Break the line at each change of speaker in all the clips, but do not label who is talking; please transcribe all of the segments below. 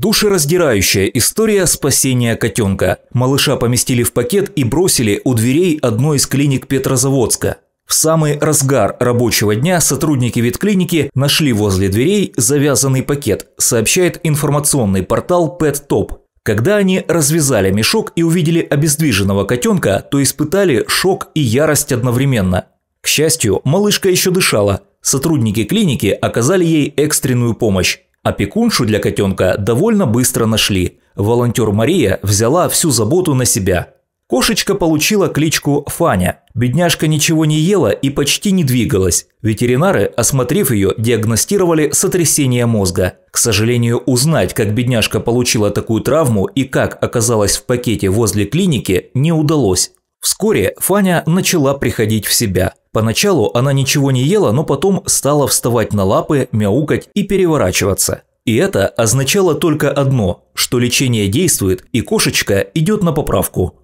Душераздирающая история спасения котенка. Малыша поместили в пакет и бросили у дверей одной из клиник Петрозаводска. В самый разгар рабочего дня сотрудники ветклиники нашли возле дверей завязанный пакет, сообщает информационный портал PetTop. Когда они развязали мешок и увидели обездвиженного котенка, то испытали шок и ярость одновременно. К счастью, малышка еще дышала. Сотрудники клиники оказали ей экстренную помощь. Опекуншу для котенка довольно быстро нашли. Волонтер Мария взяла всю заботу на себя. Кошечка получила кличку Фаня. Бедняжка ничего не ела и почти не двигалась. Ветеринары, осмотрев ее, диагностировали сотрясение мозга. К сожалению, узнать, как бедняжка получила такую травму и как оказалась в пакете возле клиники, не удалось. Вскоре Фаня начала приходить в себя. Поначалу она ничего не ела, но потом стала вставать на лапы, мяукать и переворачиваться. И это означало только одно, что лечение действует и кошечка идет на поправку.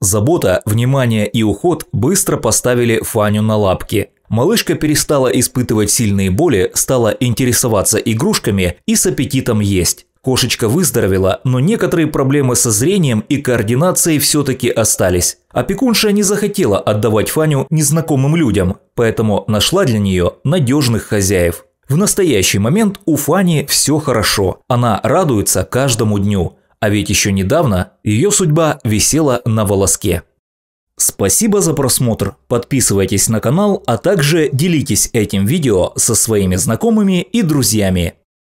Забота, внимание и уход быстро поставили Фаню на лапки. Малышка перестала испытывать сильные боли, стала интересоваться игрушками и с аппетитом есть. Кошечка выздоровела, но некоторые проблемы со зрением и координацией все-таки остались. Опекунша не захотела отдавать Фаню незнакомым людям, поэтому нашла для нее надежных хозяев. В настоящий момент у Фани все хорошо, она радуется каждому дню, а ведь еще недавно ее судьба висела на волоске. Спасибо за просмотр, подписывайтесь на канал, а также делитесь этим видео со своими знакомыми и друзьями.